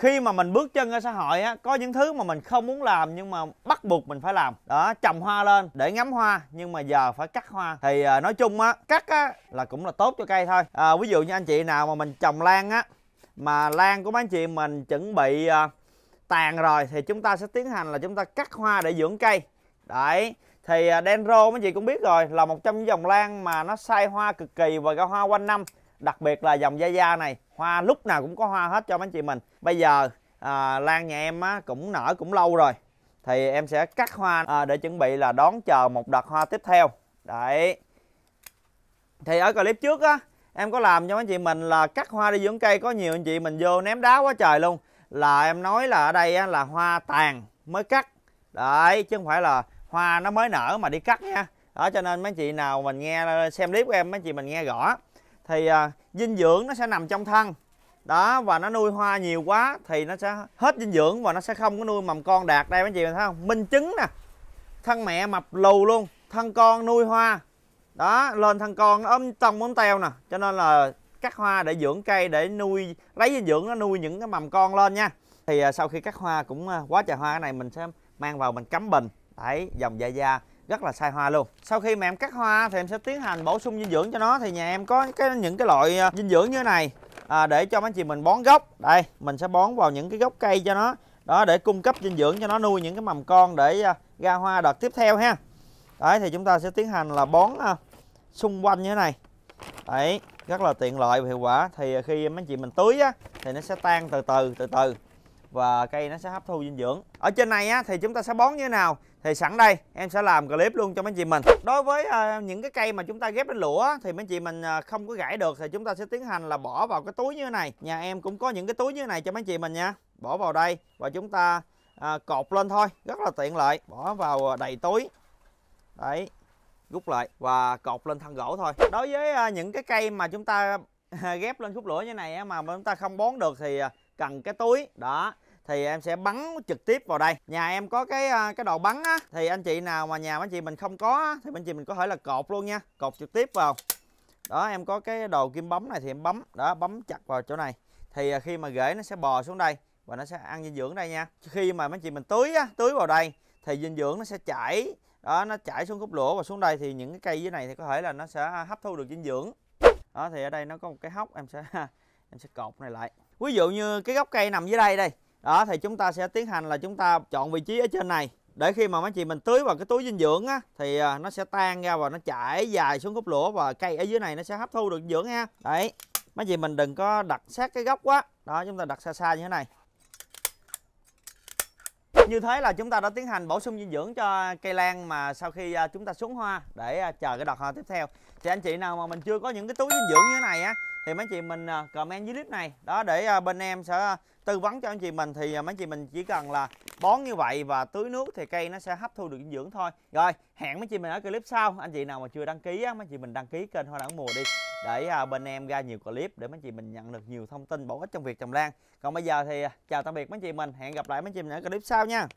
khi mà mình bước chân ra xã hội á có những thứ mà mình không muốn làm nhưng mà bắt buộc mình phải làm đó trồng hoa lên để ngắm hoa nhưng mà giờ phải cắt hoa thì à, nói chung á cắt á là cũng là tốt cho cây thôi à, ví dụ như anh chị nào mà mình trồng lan á mà lan của mấy anh chị mình chuẩn bị à, tàn rồi thì chúng ta sẽ tiến hành là chúng ta cắt hoa để dưỡng cây đấy thì à, dendro mấy chị cũng biết rồi là một trong những dòng lan mà nó sai hoa cực kỳ và ra hoa quanh năm đặc biệt là dòng da da này hoa lúc nào cũng có hoa hết cho anh chị mình bây giờ à, lan nhà em á, cũng nở cũng lâu rồi thì em sẽ cắt hoa à, để chuẩn bị là đón chờ một đợt hoa tiếp theo đấy thì ở clip trước á em có làm cho anh chị mình là cắt hoa đi dưỡng cây có nhiều anh chị mình vô ném đá quá trời luôn là em nói là ở đây á, là hoa tàn mới cắt đấy chứ không phải là hoa nó mới nở mà đi cắt nha đó cho nên mấy chị nào mình nghe xem clip của em mấy chị mình nghe rõ thì à, dinh dưỡng nó sẽ nằm trong thân đó và nó nuôi hoa nhiều quá thì nó sẽ hết dinh dưỡng và nó sẽ không có nuôi mầm con đạt đây mấy chị thấy không minh chứng nè thân mẹ mập lù luôn thân con nuôi hoa đó lên thân con nó ốm tông ốm teo nè cho nên là cắt hoa để dưỡng cây để nuôi lấy dinh dưỡng nó nuôi những cái mầm con lên nha thì à, sau khi cắt hoa cũng à, quá trời hoa này mình sẽ mang vào mình cắm bình đấy dòng dạ da rất là sai hoa luôn sau khi mà em cắt hoa thì em sẽ tiến hành bổ sung dinh dưỡng cho nó thì nhà em có cái những cái loại à, dinh dưỡng như thế này à, để cho mấy chị mình bón gốc đây mình sẽ bón vào những cái gốc cây cho nó đó để cung cấp dinh dưỡng cho nó nuôi những cái mầm con để à, ra hoa đợt tiếp theo ha đấy thì chúng ta sẽ tiến hành là bón à, xung quanh như thế này đấy rất là tiện lợi và hiệu quả thì khi mấy chị mình tưới á, thì nó sẽ tan từ từ từ từ và cây nó sẽ hấp thu dinh dưỡng ở trên này á, thì chúng ta sẽ bón như thế nào thì sẵn đây em sẽ làm clip luôn cho mấy chị mình đối với uh, những cái cây mà chúng ta ghép lên lũa thì mấy chị mình uh, không có gãy được thì chúng ta sẽ tiến hành là bỏ vào cái túi như thế này nhà em cũng có những cái túi như thế này cho mấy chị mình nha bỏ vào đây và chúng ta à, cột lên thôi rất là tiện lợi bỏ vào à, đầy túi đấy rút lại và cột lên thân gỗ thôi đối với à, những cái cây mà chúng ta ghép lên khúc lửa như này mà chúng ta không bón được thì cần cái túi đó thì em sẽ bắn trực tiếp vào đây nhà em có cái ờ, cái đầu bắn á thì anh chị nào mà nhà anh chị mình không có á, thì anh chị mình có thể là cột luôn nha cột trực tiếp vào đó em có cái đồ kim bấm này thì em bấm đó bấm chặt vào chỗ này thì ờ, khi mà rễ nó sẽ bò xuống đây và nó sẽ ăn dinh dưỡng đây nha khi mà mấy chị mình tưới á, tưới vào đây thì dinh dưỡng nó sẽ chảy đó nó chảy xuống khúc lũa và xuống đây thì những cái cây dưới này thì có thể là nó sẽ hấp thu được dinh dưỡng đó thì ở đây nó có một cái hốc em sẽ em sẽ cột này lại ví dụ như cái gốc cây nằm dưới đây đây đó thì chúng ta sẽ tiến hành là chúng ta chọn vị trí ở trên này để khi mà mấy chị mình tưới vào cái túi dinh dưỡng á thì à, nó sẽ tan ra và nó chảy dài xuống khúc lũa và cây ở dưới này nó sẽ hấp thu được dinh dưỡng ha đấy mấy chị mình đừng có đặt sát cái gốc quá đó chúng ta đặt xa xa như thế này như thế là chúng ta đã tiến hành bổ sung dinh dưỡng cho cây lan mà sau khi à, chúng ta xuống hoa để à, chờ cái đợt hoa tiếp theo thì anh chị nào mà mình chưa có những cái túi dinh dưỡng như thế này á thì mấy chị mình à, comment dưới clip này đó để à, bên em sẽ tư vấn cho anh chị mình thì à, mấy chị mình chỉ cần là bón như vậy và tưới nước thì cây nó sẽ hấp thu được dinh dưỡng thôi rồi hẹn mấy chị mình ở clip sau anh chị nào mà chưa đăng ký á mấy chị mình đăng ký kênh hoa đẳng mùa đi để bên em ra nhiều clip để mấy chị mình nhận được nhiều thông tin bổ ích trong việc trồng lan còn bây giờ thì chào tạm biệt mấy chị mình hẹn gặp lại mấy chị mình ở clip sau nha